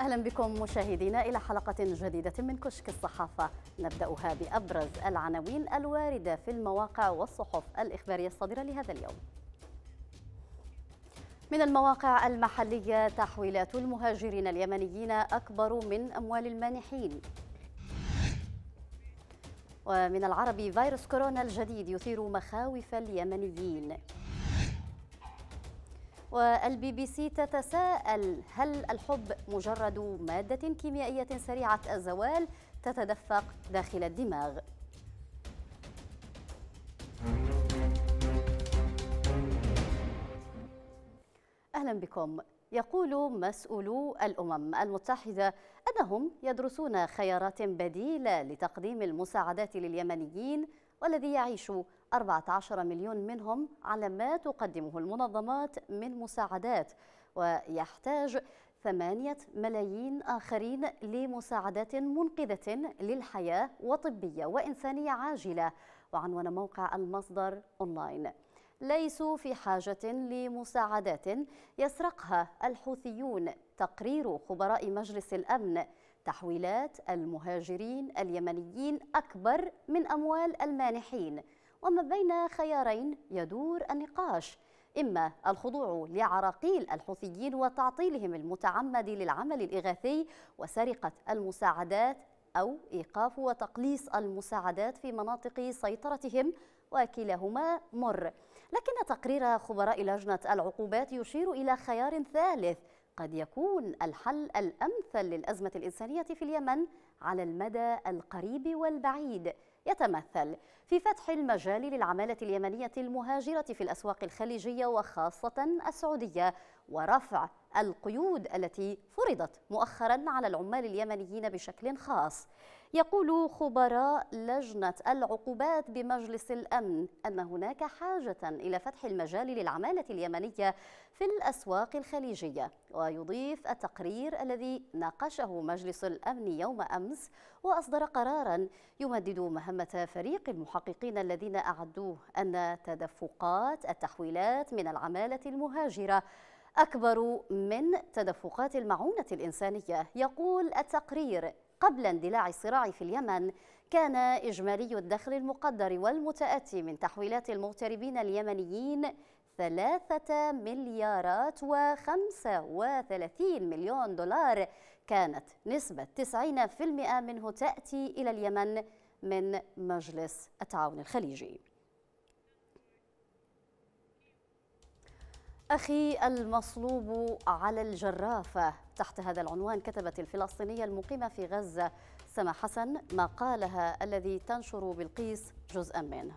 أهلا بكم مشاهدينا إلى حلقة جديدة من كشك الصحافة نبدأها بأبرز العناوين الواردة في المواقع والصحف الإخبارية الصادرة لهذا اليوم من المواقع المحلية تحويلات المهاجرين اليمنيين أكبر من أموال المانحين ومن العربي فيروس كورونا الجديد يثير مخاوف اليمنيين والبي بي سي تتساءل هل الحب مجرد مادة كيميائية سريعة الزوال تتدفق داخل الدماغ أهلا بكم يقول مسؤولو الأمم المتحدة أنهم يدرسون خيارات بديلة لتقديم المساعدات لليمنيين والذي يعيش 14 مليون منهم على ما تقدمه المنظمات من مساعدات ويحتاج 8 ملايين آخرين لمساعدات منقذة للحياة وطبية وإنسانية عاجلة وعنوان موقع المصدر أونلاين ليسوا في حاجة لمساعدات يسرقها الحوثيون تقرير خبراء مجلس الأمن تحويلات المهاجرين اليمنيين أكبر من أموال المانحين وما بين خيارين يدور النقاش إما الخضوع لعراقيل الحوثيين وتعطيلهم المتعمد للعمل الإغاثي وسرقة المساعدات أو إيقاف وتقليص المساعدات في مناطق سيطرتهم وكلاهما مر لكن تقرير خبراء لجنة العقوبات يشير إلى خيار ثالث قد يكون الحل الأمثل للأزمة الإنسانية في اليمن على المدى القريب والبعيد يتمثل في فتح المجال للعمالة اليمنية المهاجرة في الأسواق الخليجية وخاصة السعودية ورفع القيود التي فرضت مؤخرا على العمال اليمنيين بشكل خاص يقول خبراء لجنة العقوبات بمجلس الأمن أن هناك حاجة إلى فتح المجال للعمالة اليمنية في الأسواق الخليجية ويضيف التقرير الذي ناقشه مجلس الأمن يوم أمس وأصدر قرارا يمدد مهمة فريق المحققين الذين أعدوه أن تدفقات التحويلات من العمالة المهاجرة أكبر من تدفقات المعونة الإنسانية يقول التقرير قبل اندلاع الصراع في اليمن كان إجمالي الدخل المقدر والمتأتي من تحويلات المغتربين اليمنيين ثلاثة مليارات وخمسة وثلاثين مليون دولار كانت نسبة 90% منه تأتي إلى اليمن من مجلس التعاون الخليجي أخي المصلوب على الجرافة تحت هذا العنوان كتبت الفلسطينية المقيمة في غزة سما حسن ما قالها الذي تنشر بالقيس جزءا منه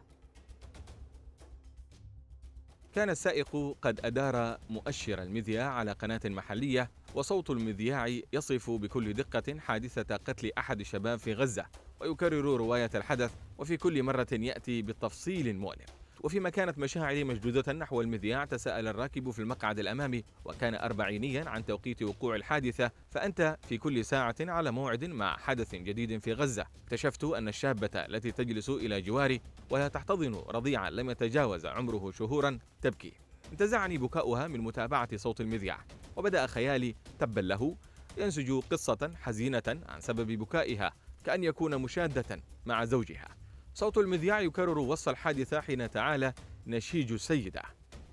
كان السائق قد أدار مؤشر المذياع على قناة محلية وصوت المذياع يصف بكل دقة حادثة قتل أحد الشباب في غزة ويكرر رواية الحدث وفي كل مرة يأتي بتفصيل مؤلم وفيما كانت مشاعري مشدودة نحو المذياع تساءل الراكب في المقعد الأمامي وكان أربعينيا عن توقيت وقوع الحادثة فأنت في كل ساعة على موعد مع حدث جديد في غزة اكتشفت أن الشابة التي تجلس إلى جواري ولا تحتضن رضيعا لم يتجاوز عمره شهورا تبكي انتزعني بكاؤها من متابعة صوت المذياع وبدأ خيالي تبا له ينسج قصة حزينة عن سبب بكائها كأن يكون مشادة مع زوجها صوت المذياع يكرر وصف الحادثة حين تعالى نشيج السيدة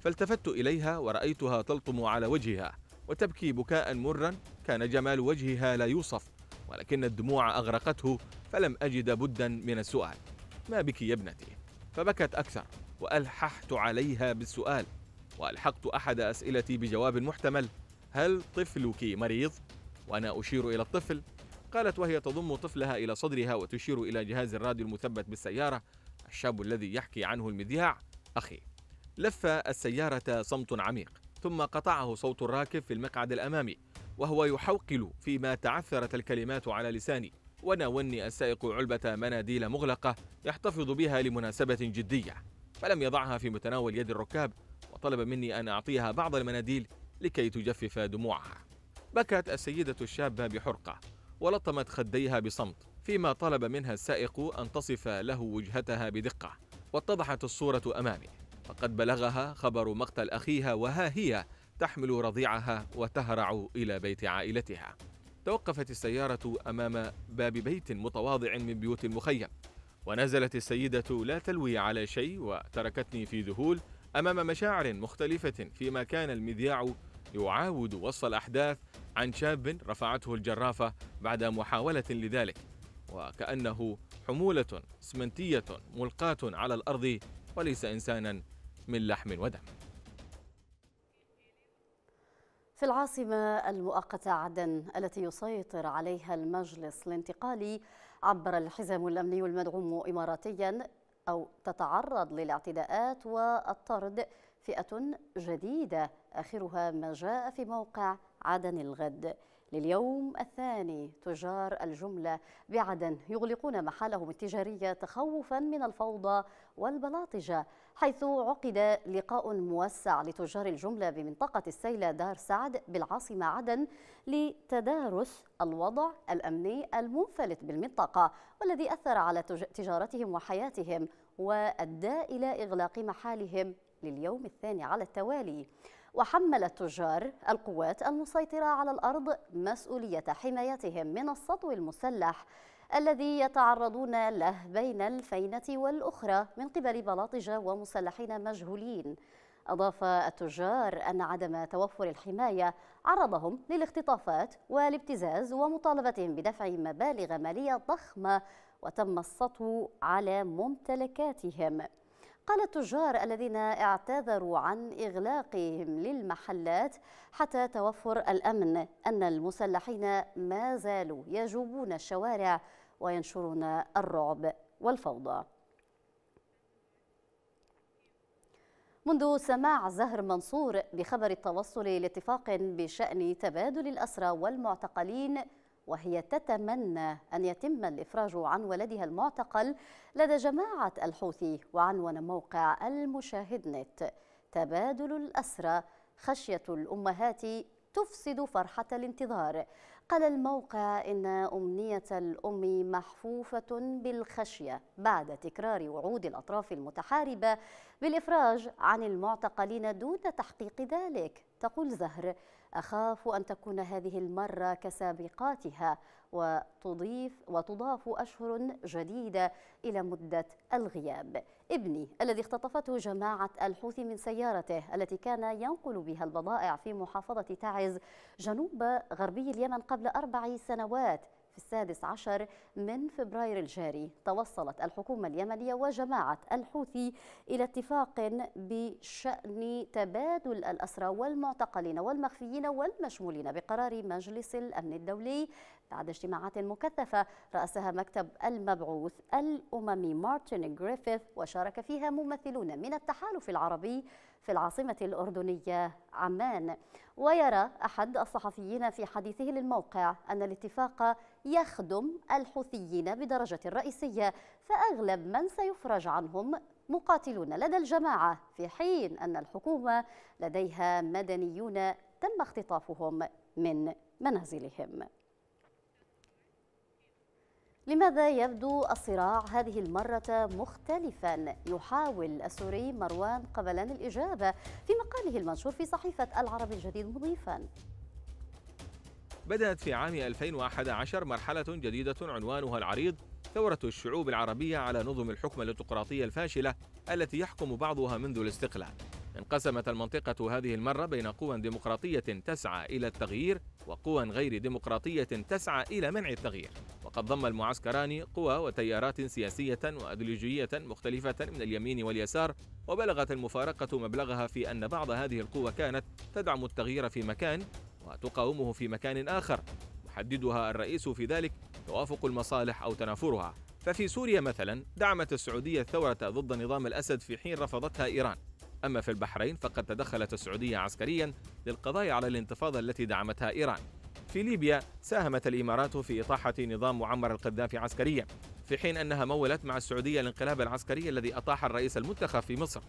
فالتفت إليها ورأيتها تلطم على وجهها وتبكي بكاء مرا كان جمال وجهها لا يوصف ولكن الدموع أغرقته فلم أجد بدا من السؤال ما بك يا ابنتي فبكت أكثر وألححت عليها بالسؤال وألحقت أحد أسئلتي بجواب محتمل هل طفلك مريض؟ وأنا أشير إلى الطفل قالت وهي تضم طفلها إلى صدرها وتشير إلى جهاز الراديو المثبت بالسيارة الشاب الذي يحكي عنه المذياع أخي لف السيارة صمت عميق ثم قطعه صوت الراكب في المقعد الأمامي وهو يحوقل فيما تعثرت الكلمات على لساني وناولني السائق علبة مناديل مغلقة يحتفظ بها لمناسبة جدية فلم يضعها في متناول يد الركاب وطلب مني أن أعطيها بعض المناديل لكي تجفف دموعها بكت السيدة الشابة بحرقة ولطمت خديها بصمت فيما طلب منها السائق أن تصف له وجهتها بدقة واتضحت الصورة أمامي فقد بلغها خبر مقتل أخيها وها هي تحمل رضيعها وتهرع إلى بيت عائلتها توقفت السيارة أمام باب بيت متواضع من بيوت المخيم ونزلت السيدة لا تلوي على شيء وتركتني في ذهول أمام مشاعر مختلفة فيما كان المذياع يعاود وصف الأحداث عن شاب رفعته الجرافة بعد محاولة لذلك وكأنه حمولة اسمنتية ملقاة على الأرض وليس إنسانا من لحم ودم في العاصمة المؤقتة عدن التي يسيطر عليها المجلس الانتقالي عبر الحزام الأمني المدعوم إماراتيا أو تتعرض للاعتداءات والطرد فئة جديدة آخرها ما جاء في موقع عدن الغد لليوم الثاني تجار الجملة بعدن يغلقون محالهم التجارية تخوفا من الفوضى والبلاطجة حيث عقد لقاء موسع لتجار الجملة بمنطقة السيلة دار سعد بالعاصمة عدن لتدارس الوضع الأمني المنفلت بالمنطقة والذي أثر على تجارتهم وحياتهم وأدى إلى إغلاق محالهم لليوم الثاني على التوالي وحمل التجار القوات المسيطرة على الأرض مسؤولية حمايتهم من السطو المسلح الذي يتعرضون له بين الفينة والأخرى من قبل بلاطجة ومسلحين مجهولين أضاف التجار أن عدم توفر الحماية عرضهم للاختطافات والابتزاز ومطالبتهم بدفع مبالغ مالية ضخمة وتم السطو على ممتلكاتهم قال التجار الذين اعتذروا عن إغلاقهم للمحلات حتى توفر الأمن أن المسلحين ما زالوا يجوبون الشوارع وينشرون الرعب والفوضى منذ سماع زهر منصور بخبر التوصل لاتفاق بشأن تبادل الأسرى والمعتقلين وهي تتمنى أن يتم الإفراج عن ولدها المعتقل لدى جماعة الحوثي وعنون موقع المشاهد نت تبادل الأسرى خشية الأمهات تفسد فرحة الانتظار قال الموقع إن أمنية الأم محفوفة بالخشية بعد تكرار وعود الأطراف المتحاربة بالإفراج عن المعتقلين دون تحقيق ذلك تقول زهر أخاف أن تكون هذه المرة كسابقاتها وتضيف وتضاف أشهر جديدة إلى مدة الغياب ابني الذي اختطفته جماعة الحوثي من سيارته التي كان ينقل بها البضائع في محافظة تعز جنوب غربي اليمن قبل أربع سنوات في السادس عشر من فبراير الجاري توصلت الحكومة اليمنية وجماعة الحوثي إلى اتفاق بشأن تبادل الأسرى والمعتقلين والمخفيين والمشمولين بقرار مجلس الأمن الدولي بعد اجتماعات مكثفة رأسها مكتب المبعوث الأممي مارتن جريفيث وشارك فيها ممثلون من التحالف العربي في العاصمة الأردنية عمان ويرى أحد الصحفيين في حديثه للموقع أن الاتفاق يخدم الحوثيين بدرجة رئيسية فأغلب من سيفرج عنهم مقاتلون لدى الجماعة في حين أن الحكومة لديها مدنيون تم اختطافهم من منازلهم لماذا يبدو الصراع هذه المرة مختلفا؟ يحاول السوري مروان قبلان الإجابة في مقاله المنشور في صحيفة العرب الجديد مضيفا بدأت في عام 2011 مرحلة جديدة عنوانها العريض ثورة الشعوب العربية على نظم الحكم الأوتقراطية الفاشلة التي يحكم بعضها منذ الاستقلال انقسمت المنطقة هذه المرة بين قوى ديمقراطية تسعى إلى التغيير وقوى غير ديمقراطية تسعى إلى منع التغيير وقد ضم المعسكران قوى وتيارات سياسية وأيديولوجية مختلفة من اليمين واليسار وبلغت المفارقة مبلغها في أن بعض هذه القوى كانت تدعم التغيير في مكان وتقاومه في مكان آخر يحددها الرئيس في ذلك توافق المصالح أو تنافرها ففي سوريا مثلا دعمت السعودية الثورة ضد نظام الأسد في حين رفضتها إيران أما في البحرين فقد تدخلت السعودية عسكريا للقضاء على الانتفاضة التي دعمتها إيران في ليبيا ساهمت الإمارات في إطاحة نظام معمر القذافي عسكريا في حين أنها مولت مع السعودية الانقلاب العسكري الذي أطاح الرئيس المنتخب في مصر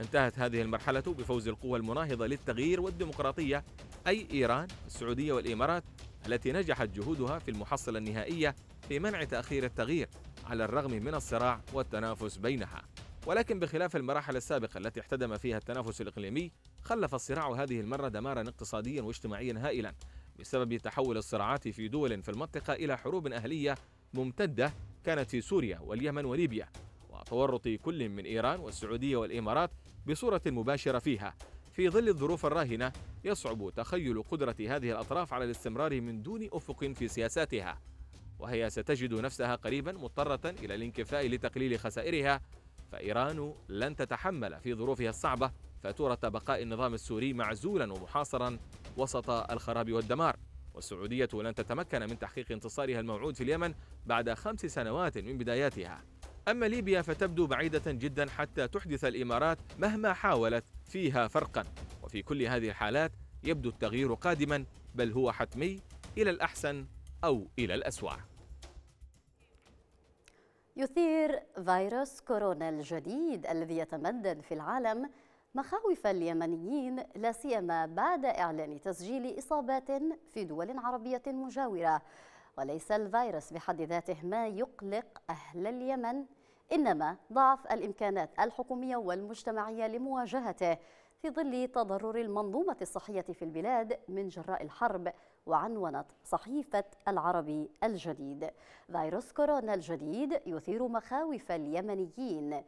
انتهت هذه المرحلة بفوز القوى المناهضة للتغيير والديمقراطية أي إيران السعودية والإمارات التي نجحت جهودها في المحصلة النهائية في منع تأخير التغيير على الرغم من الصراع والتنافس بينها ولكن بخلاف المراحل السابقة التي احتدم فيها التنافس الإقليمي خلف الصراع هذه المرة دمارا اقتصاديا واجتماعيا هائلا بسبب تحول الصراعات في دول في المنطقة إلى حروب أهلية ممتدة كانت في سوريا واليمن وليبيا وتورط كل من إيران والسعودية والإمارات بصورة مباشرة فيها في ظل الظروف الراهنة يصعب تخيل قدرة هذه الأطراف على الاستمرار من دون أفق في سياساتها وهي ستجد نفسها قريبا مضطرة إلى الانكفاء لتقليل خسائرها فإيران لن تتحمل في ظروفها الصعبة فاتورة بقاء النظام السوري معزولا ومحاصرا وسط الخراب والدمار والسعودية لن تتمكن من تحقيق انتصارها الموعود في اليمن بعد خمس سنوات من بداياتها أما ليبيا فتبدو بعيدة جدا حتى تحدث الإمارات مهما حاولت فيها فرقا وفي كل هذه الحالات يبدو التغيير قادما بل هو حتمي إلى الأحسن أو إلى الأسوأ يثير فيروس كورونا الجديد الذي يتمدد في العالم مخاوف اليمنيين لا سيما بعد إعلان تسجيل إصابات في دول عربية مجاورة وليس الفيروس بحد ذاته ما يقلق أهل اليمن إنما ضعف الإمكانات الحكومية والمجتمعية لمواجهته في ظل تضرر المنظومة الصحية في البلاد من جراء الحرب وعنونت صحيفة العربي الجديد فيروس كورونا الجديد يثير مخاوف اليمنيين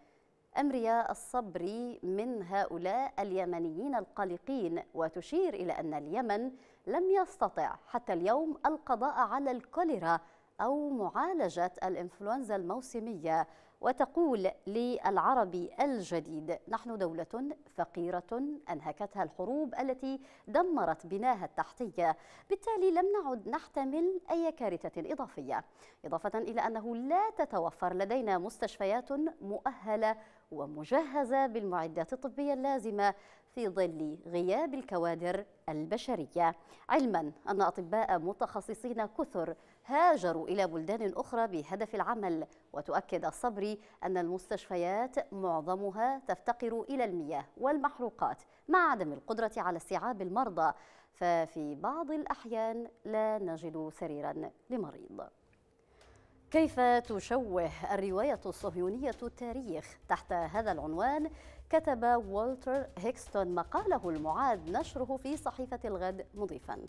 أمريا الصبري من هؤلاء اليمنيين القلقين وتشير إلى أن اليمن لم يستطع حتى اليوم القضاء على الكوليرا أو معالجة الإنفلونزا الموسمية وتقول للعربي الجديد نحن دولة فقيرة أنهكتها الحروب التي دمرت بناها التحتية بالتالي لم نعد نحتمل أي كارثة إضافية إضافة إلى أنه لا تتوفر لدينا مستشفيات مؤهلة ومجهزة بالمعدات الطبية اللازمة في ظل غياب الكوادر البشرية علما أن أطباء متخصصين كثر هاجروا إلى بلدان أخرى بهدف العمل وتؤكد الصبري أن المستشفيات معظمها تفتقر إلى المياه والمحروقات مع عدم القدرة على استيعاب المرضى ففي بعض الأحيان لا نجد سريرا لمريض كيف تشوه الرواية الصهيونية التاريخ تحت هذا العنوان كتب والتر هيكستون مقاله المعاد نشره في صحيفة الغد مضيفاً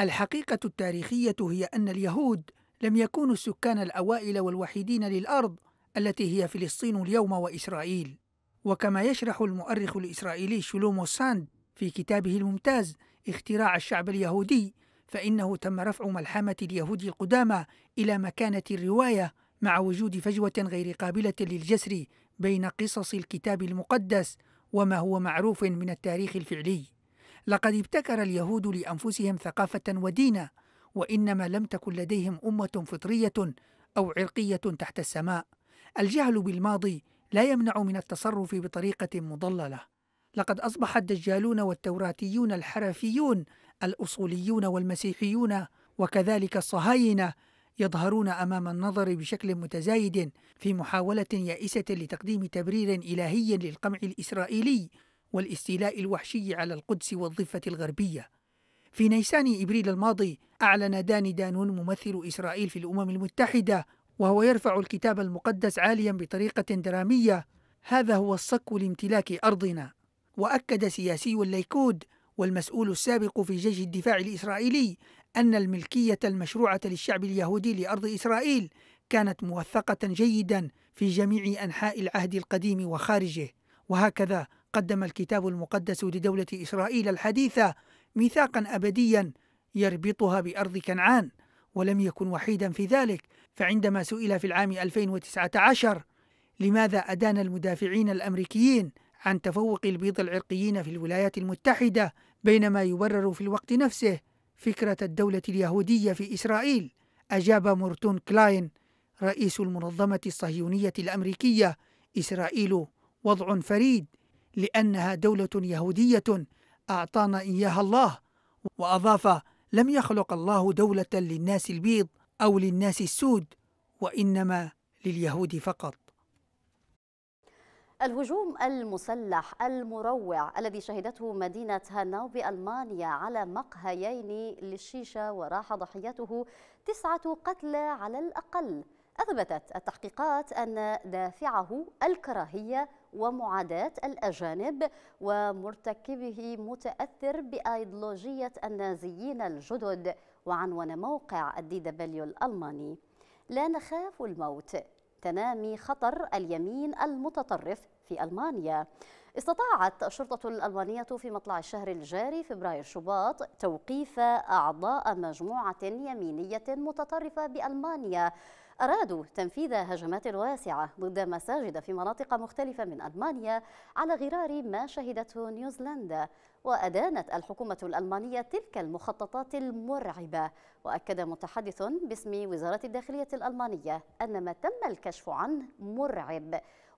الحقيقة التاريخية هي أن اليهود لم يكونوا السكان الأوائل والوحيدين للأرض التي هي فلسطين اليوم وإسرائيل وكما يشرح المؤرخ الإسرائيلي شلومو ساند في كتابه الممتاز اختراع الشعب اليهودي فإنه تم رفع ملحمة اليهود القدامى إلى مكانة الرواية مع وجود فجوة غير قابلة للجسر بين قصص الكتاب المقدس وما هو معروف من التاريخ الفعلي لقد ابتكر اليهود لأنفسهم ثقافة ودينا وإنما لم تكن لديهم أمة فطرية أو عرقية تحت السماء الجهل بالماضي لا يمنع من التصرف بطريقة مضللة لقد أصبح الدجالون والتوراتيون الحرفيون الأصوليون والمسيحيون وكذلك الصهاينة يظهرون امام النظر بشكل متزايد في محاوله يائسه لتقديم تبرير الهي للقمع الاسرائيلي والاستيلاء الوحشي على القدس والضفة الغربية في نيسان إبريل الماضي أعلن داني دانون ممثل إسرائيل في الأمم المتحدة وهو يرفع الكتاب المقدس عاليا بطريقة درامية هذا هو الصك لامتلاك أرضنا وأكد سياسي الليكود والمسؤول السابق في جيش الدفاع الإسرائيلي أن الملكية المشروعة للشعب اليهودي لأرض إسرائيل كانت موثقة جيدا في جميع أنحاء العهد القديم وخارجه وهكذا قدم الكتاب المقدس لدولة إسرائيل الحديثة ميثاقا أبديا يربطها بأرض كنعان ولم يكن وحيدا في ذلك فعندما سئل في العام 2019 لماذا أدان المدافعين الأمريكيين عن تفوق البيض العرقيين في الولايات المتحدة بينما يبرر في الوقت نفسه فكرة الدولة اليهودية في إسرائيل أجاب مورتون كلاين رئيس المنظمة الصهيونية الأمريكية إسرائيل وضع فريد لأنها دولة يهودية أعطانا إياها الله وأضاف لم يخلق الله دولة للناس البيض أو للناس السود وإنما لليهود فقط الهجوم المسلح المروع الذي شهدته مدينة هاناو بألمانيا على مقهيين للشيشة وراح ضحيته تسعة قتلى على الأقل أثبتت التحقيقات أن دافعه الكراهية ومعاداة الأجانب ومرتكبه متأثر بأيدلوجية النازيين الجدد وعنون موقع الدي دبليو الألماني لا نخاف الموت تنامي خطر اليمين المتطرف في ألمانيا استطاعت الشرطة الألمانية في مطلع الشهر الجاري فبراير شباط توقيف أعضاء مجموعة يمينية متطرفة بألمانيا أرادوا تنفيذ هجمات واسعة ضد مساجد في مناطق مختلفة من ألمانيا على غرار ما شهدته نيوزيلندا وأدانت الحكومة الألمانية تلك المخططات المرعبة وأكد متحدث باسم وزارة الداخلية الألمانية أن ما تم الكشف عنه مرعب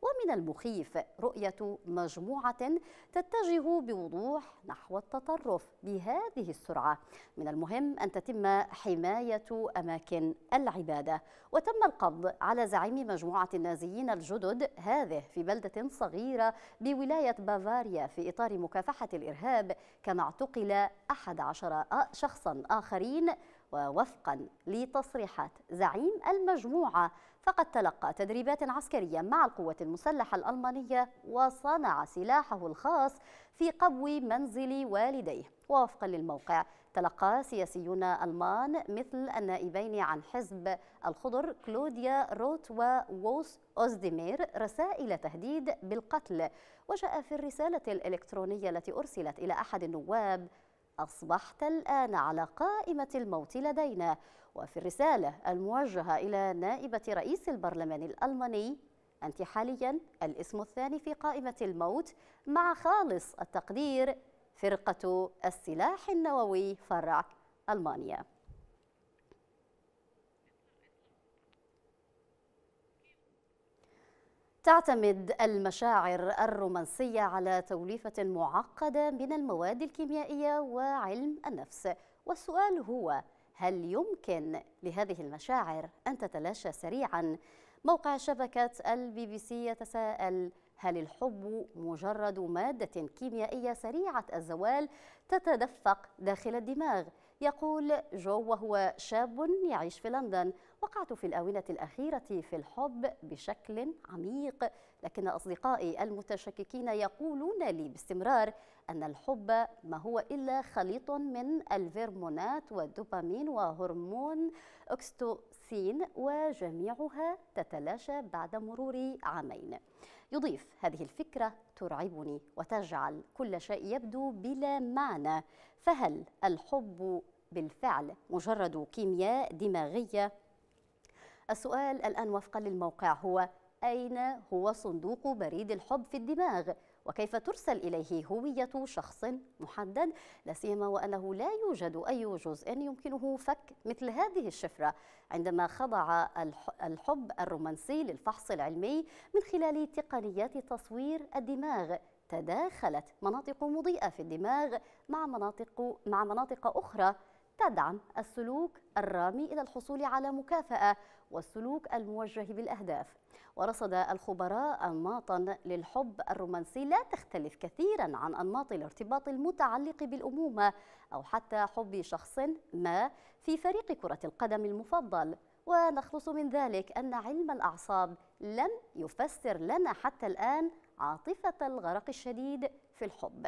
ومن المخيف رؤية مجموعة تتجه بوضوح نحو التطرف بهذه السرعة من المهم أن تتم حماية أماكن العبادة وتم القبض على زعيم مجموعة النازيين الجدد هذه في بلدة صغيرة بولاية بافاريا في إطار مكافحة الإرهاب كما اعتقل 11 شخصا آخرين ووفقا لتصريحات زعيم المجموعة فقد تلقى تدريبات عسكرية مع القوة المسلحة الألمانية وصنع سلاحه الخاص في قبو منزل والديه ووفقا للموقع تلقى سياسيون ألمان مثل النائبين عن حزب الخضر كلوديا روت ووس أوزديمير رسائل تهديد بالقتل وجاء في الرسالة الإلكترونية التي أرسلت إلى أحد النواب أصبحت الآن على قائمة الموت لدينا وفي الرسالة الموجهة إلى نائبة رئيس البرلمان الألماني أنت حاليا الاسم الثاني في قائمة الموت مع خالص التقدير فرقة السلاح النووي فرع ألمانيا تعتمد المشاعر الرومانسية على توليفة معقدة من المواد الكيميائية وعلم النفس والسؤال هو هل يمكن لهذه المشاعر أن تتلاشى سريعا؟ موقع شبكة البي بي سي يتساءل هل الحب مجرد مادة كيميائية سريعة الزوال تتدفق داخل الدماغ؟ يقول جو وهو شاب يعيش في لندن وقعت في الآونة الأخيرة في الحب بشكل عميق لكن أصدقائي المتشككين يقولون لي باستمرار أن الحب ما هو إلا خليط من الفيرمونات والدوبامين وهرمون أكستوسين وجميعها تتلاشى بعد مرور عامين يضيف هذه الفكرة ترعبني وتجعل كل شيء يبدو بلا معنى فهل الحب بالفعل مجرد كيمياء دماغية؟ السؤال الآن وفقا للموقع هو أين هو صندوق بريد الحب في الدماغ؟ وكيف ترسل إليه هوية شخص محدد لا سيما وأنه لا يوجد أي جزء يمكنه فك مثل هذه الشفرة عندما خضع الحب الرومانسي للفحص العلمي من خلال تقنيات تصوير الدماغ تداخلت مناطق مضيئة في الدماغ مع مناطق مع مناطق أخرى تدعم السلوك الرامي إلى الحصول على مكافأة والسلوك الموجه بالأهداف ورصد الخبراء أنماطا للحب الرومانسي لا تختلف كثيرا عن أنماط الارتباط المتعلق بالأمومة أو حتى حب شخص ما في فريق كرة القدم المفضل ونخلص من ذلك أن علم الأعصاب لم يفسر لنا حتى الآن عاطفة الغرق الشديد في الحب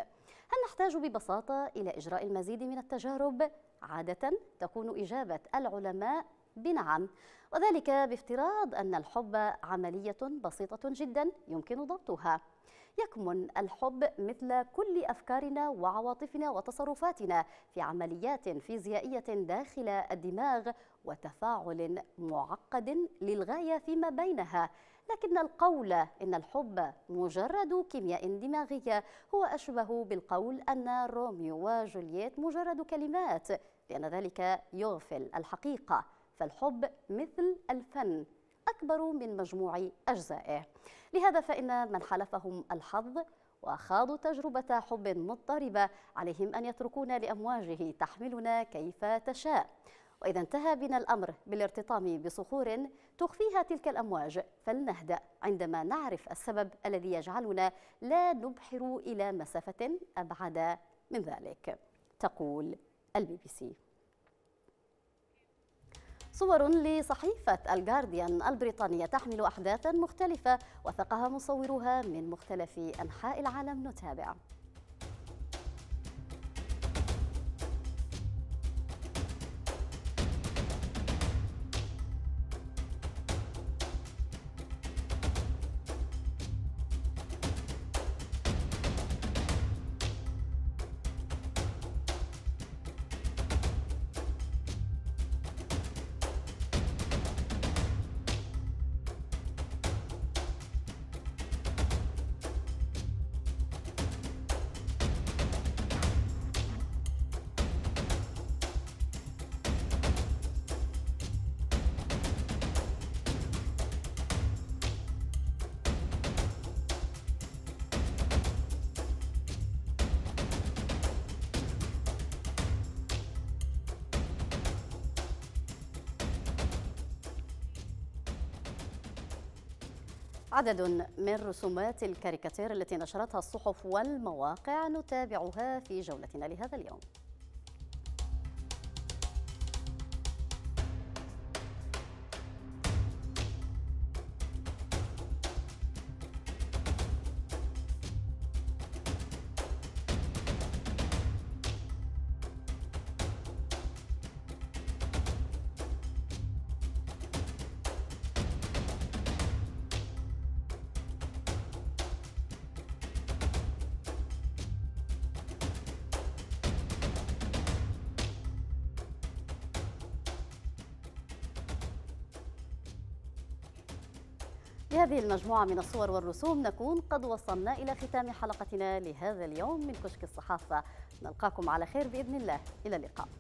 هل نحتاج ببساطة إلى إجراء المزيد من التجارب؟ عادة تكون إجابة العلماء بنعم وذلك بافتراض أن الحب عملية بسيطة جدا يمكن ضبطها يكمن الحب مثل كل أفكارنا وعواطفنا وتصرفاتنا في عمليات فيزيائية داخل الدماغ وتفاعل معقد للغاية فيما بينها لكن القول إن الحب مجرد كيمياء دماغية هو أشبه بالقول أن روميو وجولييت مجرد كلمات لأن ذلك يغفل الحقيقة فالحب مثل الفن أكبر من مجموع أجزائه لهذا فإن من حلفهم الحظ وخاضوا تجربة حب مضطربة عليهم أن يتركونا لأمواجه تحملنا كيف تشاء وإذا انتهى بنا الأمر بالارتطام بصخور تخفيها تلك الأمواج فلنهدأ عندما نعرف السبب الذي يجعلنا لا نبحر إلى مسافة أبعد من ذلك تقول البي بي سي صور لصحيفة الجارديان البريطانية تحمل أحداثا مختلفة وثقها مصورها من مختلف أنحاء العالم نتابع عدد من رسومات الكاريكاتير التي نشرتها الصحف والمواقع نتابعها في جولتنا لهذا اليوم بهذه المجموعة من الصور والرسوم نكون قد وصلنا إلى ختام حلقتنا لهذا اليوم من كشك الصحافة نلقاكم على خير بإذن الله إلى اللقاء